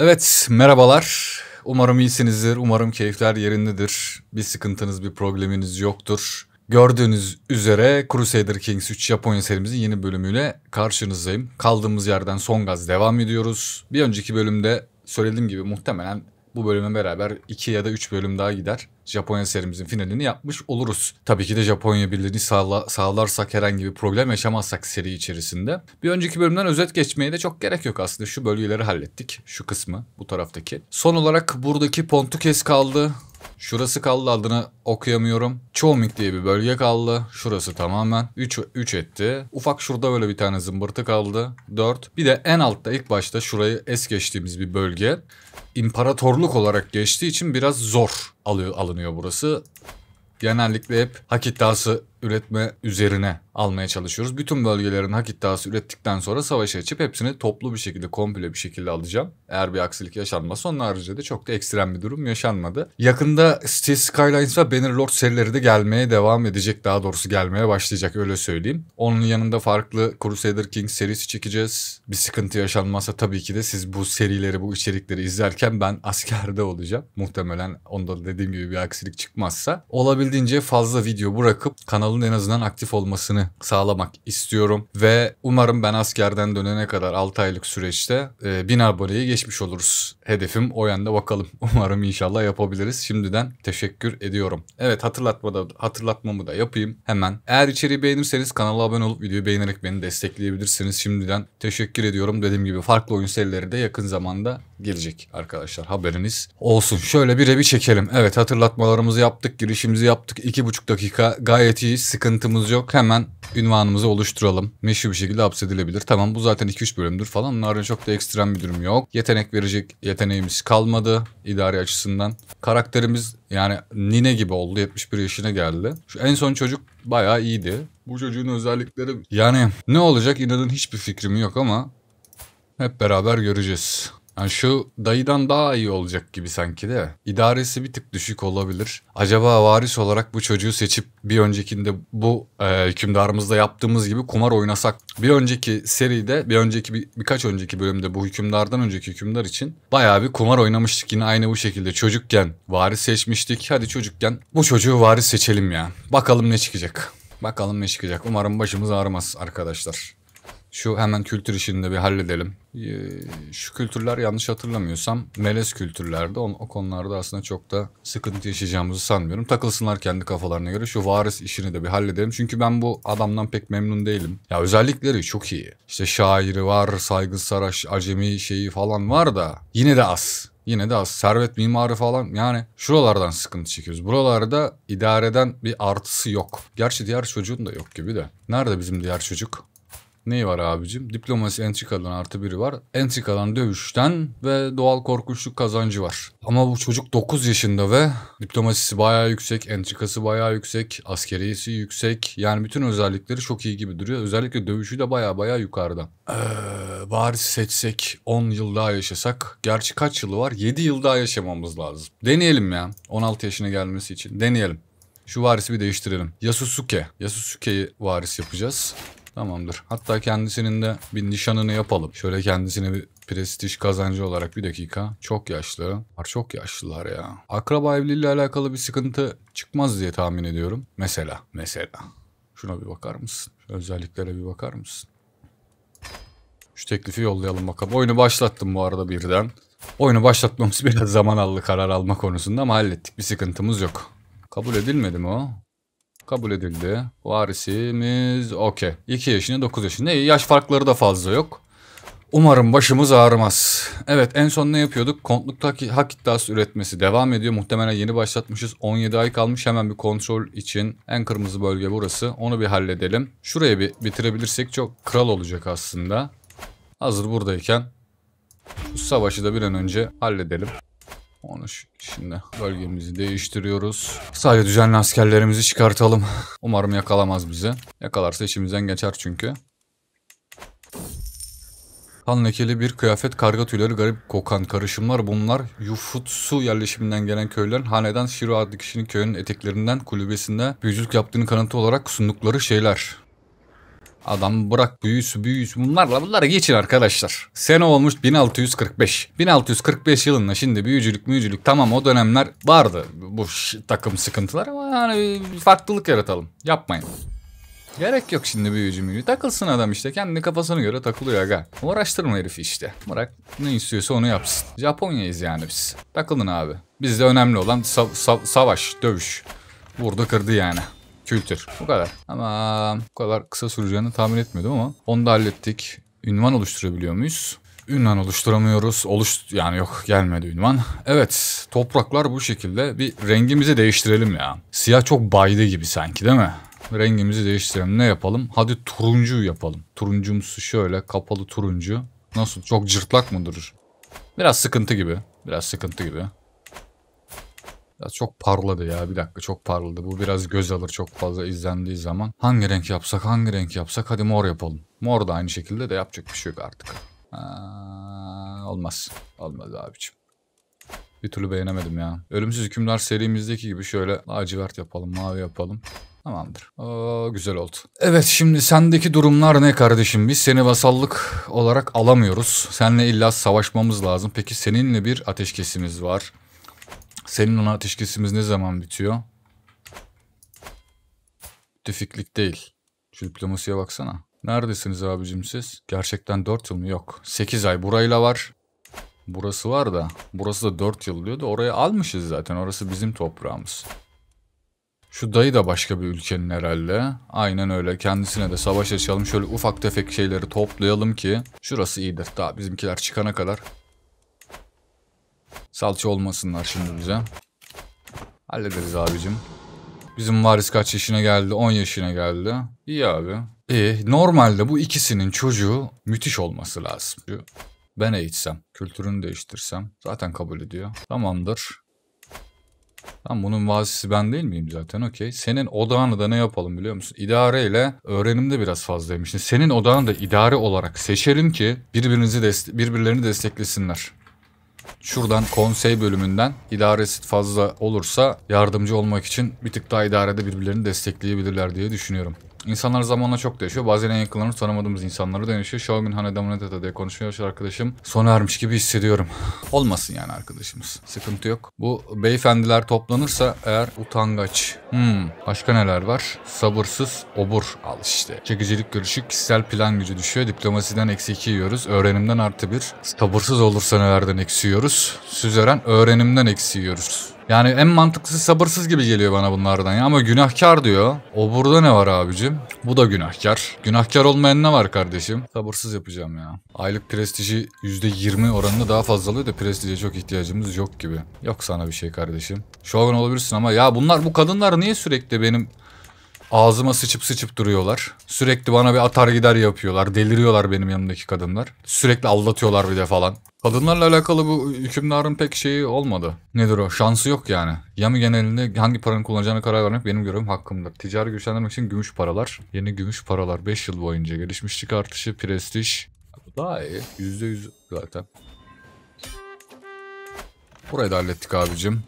Evet merhabalar. Umarım iyisinizdir. Umarım keyifler yerindedir. Bir sıkıntınız, bir probleminiz yoktur. Gördüğünüz üzere Crusader Kings 3 Japonya serimizin yeni bölümüyle karşınızdayım. Kaldığımız yerden son gaz devam ediyoruz. Bir önceki bölümde söylediğim gibi muhtemelen bu bölüme beraber 2 ya da 3 bölüm daha gider. Japonya serimizin finalini yapmış oluruz. Tabii ki de Japonya birliğini sağla, sağlarsak herhangi bir problem yaşamazsak seri içerisinde. Bir önceki bölümden özet geçmeye de çok gerek yok aslında. Şu bölgeleri hallettik. Şu kısmı bu taraftaki. Son olarak buradaki pontu kes kaldı. Şurası kaldı adını okuyamıyorum. Choming diye bir bölge kaldı. Şurası tamamen 3 3 etti. Ufak şurada böyle bir tane zımbırtı kaldı. 4. Bir de en altta ilk başta şurayı es geçtiğimiz bir bölge. İmparatorluk olarak geçtiği için biraz zor alıyor alınıyor burası. Genellikle hep hak iddiası üretme üzerine almaya çalışıyoruz. Bütün bölgelerin hak iddiası ürettikten sonra savaşı açıp hepsini toplu bir şekilde komple bir şekilde alacağım. Eğer bir aksilik yaşanmazsa onun haricinde de çok da ekstrem bir durum yaşanmadı. Yakında Steel Skylines ve Bannerlord serileri de gelmeye devam edecek. Daha doğrusu gelmeye başlayacak öyle söyleyeyim. Onun yanında farklı Crusader Kings serisi çekeceğiz. Bir sıkıntı yaşanmazsa tabii ki de siz bu serileri bu içerikleri izlerken ben askerde olacağım. Muhtemelen onda dediğim gibi bir aksilik çıkmazsa. Olabildiğince fazla video bırakıp kanal kanalın en azından aktif olmasını sağlamak istiyorum. Ve umarım ben askerden dönene kadar 6 aylık süreçte 1000 e, aboneyi geçmiş oluruz. Hedefim o yanda bakalım. Umarım inşallah yapabiliriz. Şimdiden teşekkür ediyorum. Evet hatırlatma da hatırlatmamı da yapayım hemen. Eğer içeriği beğenirseniz kanala abone olup videoyu beğenerek beni destekleyebilirsiniz. Şimdiden teşekkür ediyorum. Dediğim gibi farklı oyun serileri de yakın zamanda gelecek arkadaşlar. Haberiniz olsun. Şöyle bir revi çekelim. Evet hatırlatmalarımızı yaptık. Girişimizi yaptık. 2,5 dakika gayet iyi hiç sıkıntımız yok. Hemen ünvanımızı oluşturalım. Meşhur bir şekilde hapsedilebilir. Tamam bu zaten 2-3 bölümdür falan. Bunların çok da ekstrem bir durum yok. Yetenek verecek yeteneğimiz kalmadı idari açısından. Karakterimiz yani nine gibi oldu. 71 yaşına geldi. Şu en son çocuk bayağı iyiydi. Bu çocuğun özellikleri yani ne olacak inanın hiçbir fikrim yok ama hep beraber göreceğiz. Yani şu dayıdan daha iyi olacak gibi sanki de. İdaresi bir tık düşük olabilir. Acaba varis olarak bu çocuğu seçip bir öncekinde bu e, hükümdarımızda yaptığımız gibi kumar oynasak. Bir önceki seride, bir önceki bir, birkaç önceki bölümde bu hükümdardan önceki hükümdar için bayağı bir kumar oynamıştık yine aynı bu şekilde. Çocukken varis seçmiştik. Hadi çocukken bu çocuğu varis seçelim ya. Bakalım ne çıkacak. Bakalım ne çıkacak. Umarım başımız ağrımaz arkadaşlar şu hemen kültür işinde bir halledelim. Ee, şu kültürler yanlış hatırlamıyorsam melez kültürlerde o, o konularda aslında çok da sıkıntı yaşayacağımızı sanmıyorum. Takılsınlar kendi kafalarına göre şu varis işini de bir halledelim. Çünkü ben bu adamdan pek memnun değilim. Ya özellikleri çok iyi. İşte şairi var, saygı saraş, acemi şeyi falan var da yine de az yine de az. Servet mimarı falan yani şuralardan sıkıntı çekiyoruz. Buralarda idareden bir artısı yok. Gerçi diğer çocuğun da yok gibi de. Nerede bizim diğer çocuk? neyi var abicim? Diplomasi entrikadan artı biri var. Entrikadan dövüşten ve doğal korkunçluk kazancı var. Ama bu çocuk 9 yaşında ve diplomasisi bayağı yüksek, entrikası bayağı yüksek, askeriyesi yüksek. Yani bütün özellikleri çok iyi gibi duruyor. Özellikle dövüşü de bayağı bayağı yukarıda. Ee, bari seçsek 10 yıl daha yaşasak. Gerçi kaç yılı var? 7 yıl daha yaşamamız lazım. Deneyelim ya. 16 yaşına gelmesi için. Deneyelim. Şu varisi bir değiştirelim. Yasusuke. Yasusuke'yi varis yapacağız. Tamamdır. Hatta kendisinin de bir nişanını yapalım. Şöyle kendisine bir prestij kazancı olarak bir dakika. Çok yaşlı. Var çok yaşlılar ya. Akraba evliliğiyle alakalı bir sıkıntı çıkmaz diye tahmin ediyorum. Mesela. Mesela. Şuna bir bakar mısın? Şu özelliklere bir bakar mısın? Şu teklifi yollayalım bakalım. Oyunu başlattım bu arada birden. Oyunu başlatmamız biraz zaman aldı karar alma konusunda ama hallettik. Bir sıkıntımız yok. Kabul edilmedi mi o? Kabul edildi. Varisimiz okey. 2 yaşında 9 yaşında. İyi, yaş farkları da fazla yok. Umarım başımız ağrımaz. Evet en son ne yapıyorduk? Kontlukta hak iddiası üretmesi devam ediyor. Muhtemelen yeni başlatmışız. 17 ay kalmış hemen bir kontrol için. En kırmızı bölge burası. Onu bir halledelim. Şurayı bir bitirebilirsek çok kral olacak aslında. Hazır buradayken bu savaşı da bir an önce halledelim. Onu şimdi bölgemizi değiştiriyoruz. Sadece düzenli askerlerimizi çıkartalım. Umarım yakalamaz bizi. Yakalarsa içimizden geçer çünkü. Kan lekeli bir kıyafet, karga tüyleri, garip kokan karışımlar. Bunlar Yufutsu yerleşiminden gelen köylerin haneden Shiro adlı kişinin köyünün eteklerinden kulübesinde büyücülük yaptığını kanıtı olarak sundukları şeyler. Adam bırak büyüsü büyüsü bunlarla bunlara geçin arkadaşlar. Sene olmuş 1645. 1645 yılında şimdi büyücülük müyücülük tamam o dönemler vardı bu takım sıkıntılar ama yani farklılık yaratalım. Yapmayın. Gerek yok şimdi büyücü müyü. Takılsın adam işte. Kendi kafasına göre takılıyor aga. Uğraştırma herifi işte. Bırak ne istiyorsa onu yapsın. Japonya'yız yani biz. Takılın abi. Bizde önemli olan sa- sa- savaş, dövüş. Vurdu kırdı yani kültür. Bu kadar. Ama bu kadar kısa süreceğini tahmin etmiyordum ama onu da hallettik. Ünvan oluşturabiliyor muyuz? Ünvan oluşturamıyoruz. Oluş yani yok gelmedi ünvan. Evet topraklar bu şekilde. Bir rengimizi değiştirelim ya. Siyah çok baydı gibi sanki değil mi? Rengimizi değiştirelim. Ne yapalım? Hadi turuncu yapalım. Turuncumsu şöyle kapalı turuncu. Nasıl? Çok cırtlak mı durur? Biraz sıkıntı gibi. Biraz sıkıntı gibi. Ya çok parladı ya bir dakika çok parladı. Bu biraz göz alır çok fazla izlendiği zaman. Hangi renk yapsak hangi renk yapsak hadi mor yapalım. Mor da aynı şekilde de yapacak bir şey yok artık. Aa, olmaz. Olmaz abiciğim. Bir türlü beğenemedim ya. Ölümsüz Hükümdar serimizdeki gibi şöyle lacivert yapalım, mavi yapalım. Tamamdır. Oo, güzel oldu. Evet şimdi sendeki durumlar ne kardeşim? Biz seni vasallık olarak alamıyoruz. Seninle illa savaşmamız lazım. Peki seninle bir ateşkesimiz var. Senin ona ateşkesimiz ne zaman bitiyor? Müttefiklik değil. Şu diplomasiye baksana. Neredesiniz abicim siz? Gerçekten 4 yıl mı? Yok. 8 ay burayla var. Burası var da. Burası da 4 yıl diyor da oraya almışız zaten. Orası bizim toprağımız. Şu dayı da başka bir ülkenin herhalde. Aynen öyle. Kendisine de savaş açalım. Şöyle ufak tefek şeyleri toplayalım ki. Şurası iyidir. Daha bizimkiler çıkana kadar Salça olmasınlar şimdi bize. Hallederiz abicim. Bizim varis kaç yaşına geldi? 10 yaşına geldi. İyi abi. İyi. normalde bu ikisinin çocuğu müthiş olması lazım. Ben eğitsem, kültürünü değiştirsem zaten kabul ediyor. Tamamdır. Tamam bunun vasisi ben değil miyim zaten okey. Senin odağını da ne yapalım biliyor musun? İdare ile öğrenimde biraz fazlaymış. Senin odağını da idare olarak seçelim ki birbirinizi deste birbirlerini desteklesinler. Şuradan konsey bölümünden idaresi fazla olursa yardımcı olmak için bir tık daha idarede birbirlerini destekleyebilirler diye düşünüyorum. İnsanlar zamanla çok değişiyor. Bazen en yakınlarımız tanımadığımız insanlara dönüşüyor. Shogun Hanedamına da hani diye konuşuyor arkadaşım. Sona ermiş gibi hissediyorum. Olmasın yani arkadaşımız. Sıkıntı yok. Bu beyefendiler toplanırsa eğer utangaç. Hmm. Başka neler var? Sabırsız, obur. Al işte. Çekicilik görüşü, kişisel plan gücü düşüyor. Diplomasiden eksi iki yiyoruz. Öğrenimden artı bir. Sabırsız olursa nelerden eksiyoruz? Süzeren öğrenimden eksiyoruz. Yani en mantıklısı sabırsız gibi geliyor bana bunlardan ya. Ama günahkar diyor. O burada ne var abicim? Bu da günahkar. Günahkar olmayan ne var kardeşim? Sabırsız yapacağım ya. Aylık prestiji %20 oranında daha fazlalıyor da prestije çok ihtiyacımız yok gibi. Yok sana bir şey kardeşim. Şoven olabilirsin ama ya bunlar bu kadınlar niye sürekli benim Ağzıma sıçıp sıçıp duruyorlar. Sürekli bana bir atar gider yapıyorlar. Deliriyorlar benim yanımdaki kadınlar. Sürekli aldatıyorlar bir de falan. Kadınlarla alakalı bu hükümdarın pek şeyi olmadı. Nedir o? Şansı yok yani. Yami genelinde hangi paranın kullanacağına karar vermek benim görevim hakkımdır. Ticari güçlendirmek için gümüş paralar. Yeni gümüş paralar 5 yıl boyunca gelişmişlik artışı, prestij. Bu daha iyi. %100 zaten. Burayı da hallettik abicim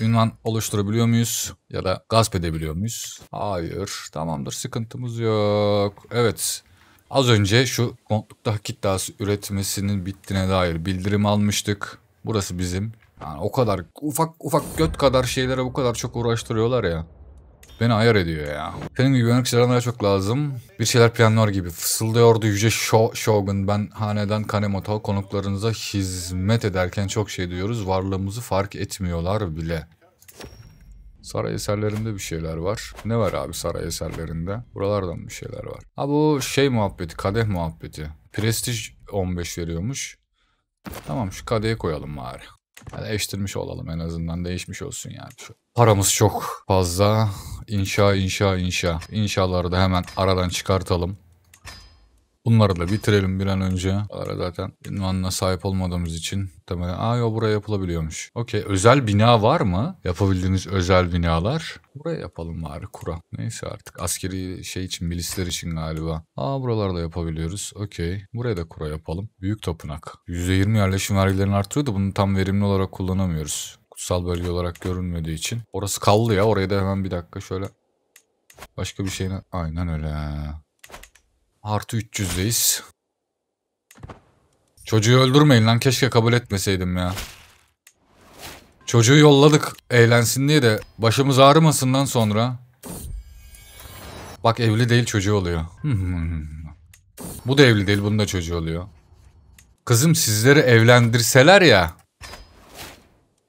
ünvan oluşturabiliyor muyuz? Ya da gasp edebiliyor muyuz? Hayır. Tamamdır. Sıkıntımız yok. Evet. Az önce şu kontlukta hak iddiası üretmesinin bittiğine dair bildirim almıştık. Burası bizim. Yani o kadar ufak ufak göt kadar şeylere bu kadar çok uğraştırıyorlar ya. Beni ayar ediyor ya. Senin gibi yönelik daha çok lazım. Bir şeyler planlar gibi. Fısıldıyordu yüce şo Shogun. Ben haneden Kanemoto konuklarınıza hizmet ederken çok şey diyoruz. Varlığımızı fark etmiyorlar bile. Saray eserlerinde bir şeyler var. Ne var abi saray eserlerinde? Buralardan bir şeyler var. Ha bu şey muhabbeti, kadeh muhabbeti. Prestij 15 veriyormuş. Tamam şu kadehi koyalım bari değiştirmiş olalım en azından değişmiş olsun yani. paramız çok fazla. İnşa inşa inşa. İnşaları da hemen aradan çıkartalım. Bunları da bitirelim bir an önce. Bunlara zaten ünvanına sahip olmadığımız için muhtemelen. Aa yo buraya yapılabiliyormuş. Okey özel bina var mı? Yapabildiğiniz özel binalar. Buraya yapalım bari kura. Neyse artık askeri şey için milisler için galiba. Aa buralarda yapabiliyoruz. Okey. Buraya da kura yapalım. Büyük tapınak. %20 yerleşim vergilerini artırıyor da bunu tam verimli olarak kullanamıyoruz. Kutsal bölge olarak görünmediği için. Orası kaldı ya. Oraya da hemen bir dakika şöyle. Başka bir şeyine... Aynen öyle. Artı 300'deyiz. Çocuğu öldürmeyin lan keşke kabul etmeseydim ya. Çocuğu yolladık eğlensin diye de başımız ağrımasından sonra. Bak evli değil çocuğu oluyor. Bu da evli değil bunun da çocuğu oluyor. Kızım sizleri evlendirseler ya.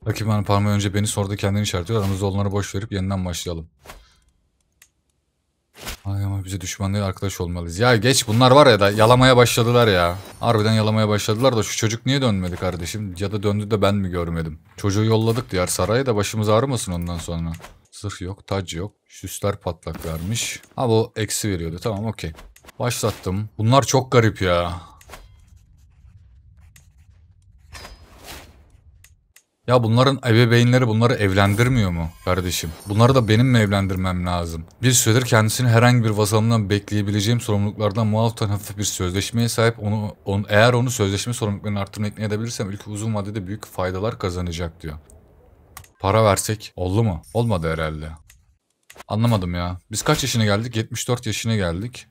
Rakip hanım parmağı önce beni sordu kendini şartıyor. Aramızda onları boş verip yeniden başlayalım bize düşman değil arkadaş olmalıyız. Ya geç bunlar var ya da yalamaya başladılar ya. Harbiden yalamaya başladılar da şu çocuk niye dönmedi kardeşim? Ya da döndü de ben mi görmedim? Çocuğu yolladık diğer saraya da başımız ağrımasın ondan sonra. Zırh yok, tac yok. Süsler patlak vermiş. Ha bu eksi veriyordu. Tamam okey. Başlattım. Bunlar çok garip ya. Ya bunların ebeveynleri bunları evlendirmiyor mu kardeşim? Bunları da benim mi evlendirmem lazım? Bir süredir kendisini herhangi bir vasalından bekleyebileceğim sorumluluklardan muaftan hafif bir sözleşmeye sahip. Onu, on, eğer onu sözleşme sorumluluklarını arttırmaya ikna edebilirsem ülke uzun vadede büyük faydalar kazanacak diyor. Para versek oldu mu? Olmadı herhalde. Anlamadım ya. Biz kaç yaşına geldik? 74 yaşına geldik.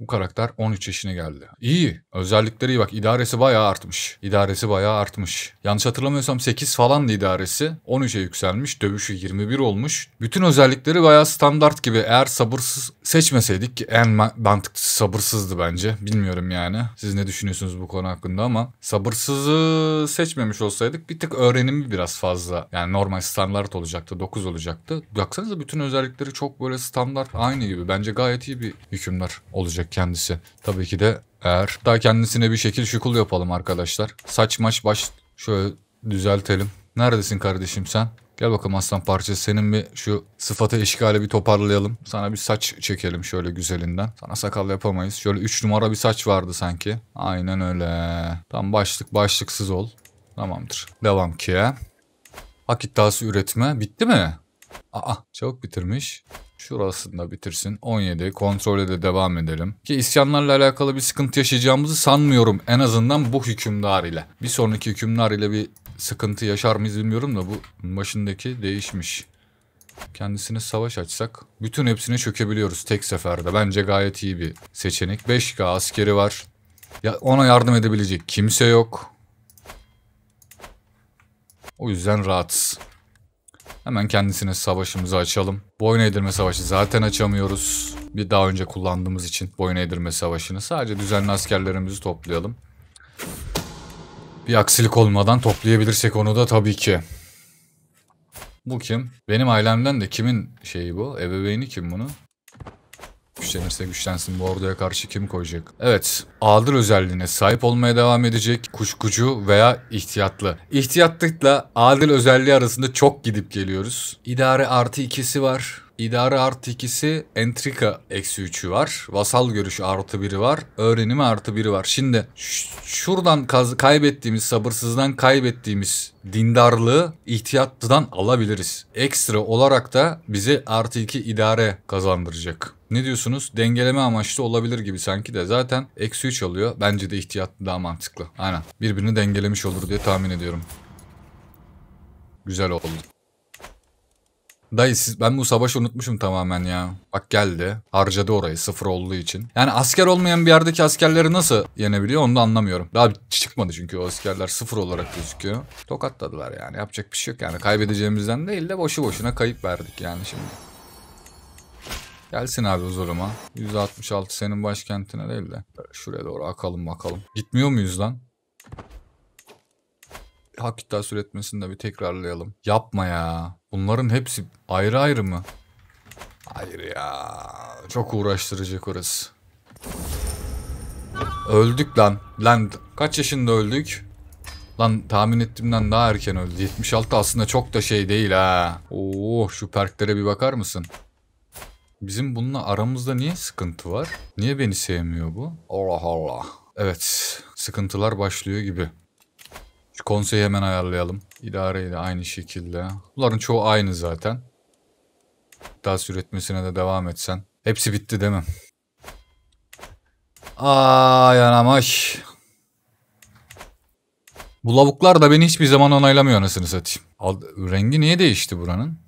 Bu karakter 13 yaşına geldi. İyi. Özellikleri iyi bak. İdaresi bayağı artmış. İdaresi bayağı artmış. Yanlış hatırlamıyorsam 8 falandı idaresi. 13'e yükselmiş. Dövüşü 21 olmuş. Bütün özellikleri bayağı standart gibi. Eğer sabırsız seçmeseydik ki en mantıklısı sabırsızdı bence. Bilmiyorum yani. Siz ne düşünüyorsunuz bu konu hakkında ama sabırsızı seçmemiş olsaydık bir tık öğrenimi biraz fazla. Yani normal standart olacaktı. 9 olacaktı. Baksanıza bütün özellikleri çok böyle standart aynı gibi. Bence gayet iyi bir hükümler olacak olacak kendisi. Tabii ki de eğer. Daha kendisine bir şekil şukul yapalım arkadaşlar. Saç maç baş şöyle düzeltelim. Neredesin kardeşim sen? Gel bakalım aslan parçası senin bir şu sıfatı işgali bir toparlayalım. Sana bir saç çekelim şöyle güzelinden. Sana sakal yapamayız. Şöyle 3 numara bir saç vardı sanki. Aynen öyle. Tam başlık başlıksız ol. Tamamdır. Devam ki. Hak iddiası üretme. Bitti mi? Aa çabuk bitirmiş. Şurasında bitirsin. 17. Kontrole de devam edelim. Ki isyanlarla alakalı bir sıkıntı yaşayacağımızı sanmıyorum. En azından bu hükümdar ile. Bir sonraki hükümdar ile bir sıkıntı yaşar mıyız bilmiyorum da bu başındaki değişmiş. Kendisine savaş açsak bütün hepsine çökebiliyoruz tek seferde. Bence gayet iyi bir seçenek. 5K askeri var. Ya ona yardım edebilecek kimse yok. O yüzden rahatsız. Hemen kendisine savaşımızı açalım. Boyun eğdirme savaşı zaten açamıyoruz. Bir daha önce kullandığımız için boyun eğdirme savaşını. Sadece düzenli askerlerimizi toplayalım. Bir aksilik olmadan toplayabilirsek onu da tabii ki. Bu kim? Benim ailemden de kimin şeyi bu? Ebeveyni kim bunu? güçlenirse güçlensin bu orduya karşı kim koyacak? Evet aldır özelliğine sahip olmaya devam edecek kuşkucu veya ihtiyatlı. İhtiyatlıkla adil özelliği arasında çok gidip geliyoruz. İdare artı ikisi var. İdare artı ikisi, entrika eksi üçü var. Vasal görüşü artı biri var. Öğrenimi artı biri var. Şimdi şuradan kaybettiğimiz, sabırsızdan kaybettiğimiz dindarlığı ihtiyatlıdan alabiliriz. Ekstra olarak da bize artı iki idare kazandıracak. Ne diyorsunuz? Dengeleme amaçlı olabilir gibi sanki de. Zaten eksi 3 alıyor. Bence de ihtiyatlı daha mantıklı. Aynen. Birbirini dengelemiş olur diye tahmin ediyorum. Güzel oldu. Dayı siz, ben bu savaşı unutmuşum tamamen ya. Bak geldi. Harcadı orayı sıfır olduğu için. Yani asker olmayan bir yerdeki askerleri nasıl yenebiliyor onu da anlamıyorum. Daha çıkmadı çünkü o askerler sıfır olarak gözüküyor. Tokatladılar yani. Yapacak bir şey yok yani. Kaybedeceğimizden değil de boşu boşuna kayıp verdik yani şimdi. Gelsin abi huzuruma. 166 senin başkentine değil de. Şuraya doğru akalım bakalım. Gitmiyor muyuz lan? Hak iddiası üretmesini de bir tekrarlayalım. Yapma ya. Bunların hepsi ayrı ayrı mı? Hayır ya. Çok uğraştıracak orası. Öldük lan. Lan kaç yaşında öldük? Lan tahmin ettiğimden daha erken öldü. 76 aslında çok da şey değil ha. Oo şu perklere bir bakar mısın? Bizim bununla aramızda niye sıkıntı var? Niye beni sevmiyor bu? Allah Allah. Evet. Sıkıntılar başlıyor gibi. Şu konseyi hemen ayarlayalım. İdareyle aynı şekilde. Bunların çoğu aynı zaten. İddias üretmesine de devam etsen. Hepsi bitti değil mi? Aa yanamaş. Bu lavuklar da beni hiçbir zaman onaylamıyor anasını satayım. rengi niye değişti buranın?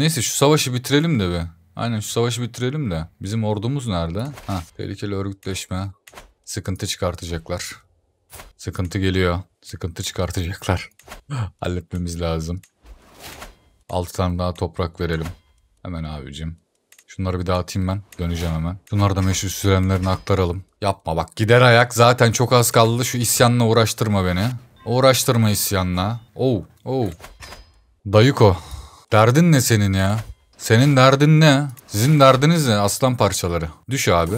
Neyse şu savaşı bitirelim de be. Aynen şu savaşı bitirelim de. Bizim ordumuz nerede? Ha, tehlikeli örgütleşme. Sıkıntı çıkartacaklar. Sıkıntı geliyor. Sıkıntı çıkartacaklar. Halletmemiz lazım. 6 tane daha toprak verelim. Hemen abicim. Şunları bir daha atayım ben. Döneceğim hemen. Şunları da meşhur sürenlerini aktaralım. Yapma bak gider ayak. Zaten çok az kaldı. Şu isyanla uğraştırma beni. Uğraştırma isyanla. Oh. Oh. Dayıko. Derdin ne senin ya? Senin derdin ne? Sizin derdiniz ne aslan parçaları? Düş abi.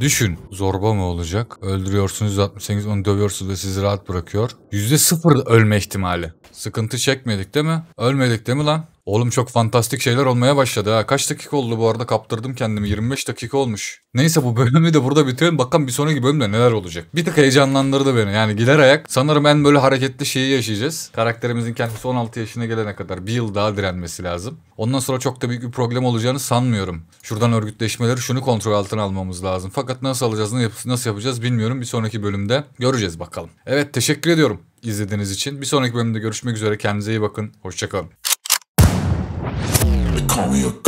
Düşün. Zorba mı olacak? Öldürüyorsunuz 68 onu dövüyorsunuz ve sizi rahat bırakıyor. %0 ölme ihtimali. Sıkıntı çekmedik değil mi? Ölmedik değil mi lan? Oğlum çok fantastik şeyler olmaya başladı ha. Kaç dakika oldu bu arada kaptırdım kendimi. 25 dakika olmuş. Neyse bu bölümü de burada bitirelim. Bakalım bir sonraki bölümde neler olacak. Bir tık heyecanlandırdı beni. Yani gider ayak. Sanırım en böyle hareketli şeyi yaşayacağız. Karakterimizin kendisi 16 yaşına gelene kadar bir yıl daha direnmesi lazım. Ondan sonra çok da büyük bir problem olacağını sanmıyorum. Şuradan örgütleşmeleri şunu kontrol altına almamız lazım. Fakat nasıl alacağız, nasıl yapacağız bilmiyorum. Bir sonraki bölümde göreceğiz bakalım. Evet teşekkür ediyorum izlediğiniz için. Bir sonraki bölümde görüşmek üzere. Kendinize iyi bakın. Hoşçakalın. 朋友。